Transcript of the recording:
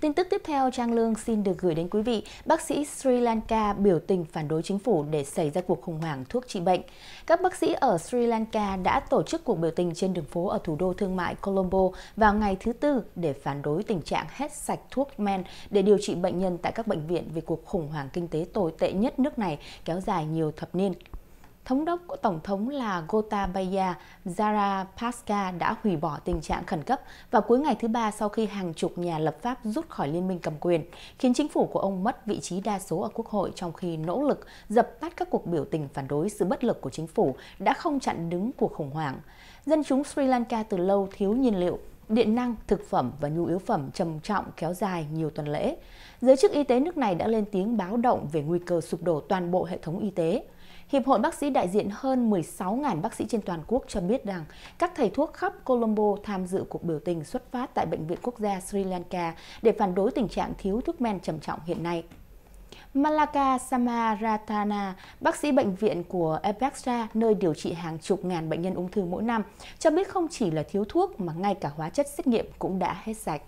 Tin tức tiếp theo Trang Lương xin được gửi đến quý vị. Bác sĩ Sri Lanka biểu tình phản đối chính phủ để xảy ra cuộc khủng hoảng thuốc trị bệnh. Các bác sĩ ở Sri Lanka đã tổ chức cuộc biểu tình trên đường phố ở thủ đô thương mại Colombo vào ngày thứ Tư để phản đối tình trạng hết sạch thuốc men để điều trị bệnh nhân tại các bệnh viện vì cuộc khủng hoảng kinh tế tồi tệ nhất nước này kéo dài nhiều thập niên thống đốc của Tổng thống là Gotabaya Zarapaksa đã hủy bỏ tình trạng khẩn cấp vào cuối ngày thứ ba sau khi hàng chục nhà lập pháp rút khỏi liên minh cầm quyền, khiến chính phủ của ông mất vị trí đa số ở Quốc hội trong khi nỗ lực dập tắt các cuộc biểu tình phản đối sự bất lực của chính phủ đã không chặn đứng cuộc khủng hoảng. Dân chúng Sri Lanka từ lâu thiếu nhiên liệu điện năng, thực phẩm và nhu yếu phẩm trầm trọng kéo dài nhiều tuần lễ. Giới chức y tế nước này đã lên tiếng báo động về nguy cơ sụp đổ toàn bộ hệ thống y tế. Hiệp hội bác sĩ đại diện hơn 16.000 bác sĩ trên toàn quốc cho biết rằng các thầy thuốc khắp Colombo tham dự cuộc biểu tình xuất phát tại Bệnh viện Quốc gia Sri Lanka để phản đối tình trạng thiếu thuốc men trầm trọng hiện nay. Malaka Samaratana, bác sĩ bệnh viện của Epexa, nơi điều trị hàng chục ngàn bệnh nhân ung thư mỗi năm, cho biết không chỉ là thiếu thuốc mà ngay cả hóa chất xét nghiệm cũng đã hết sạch.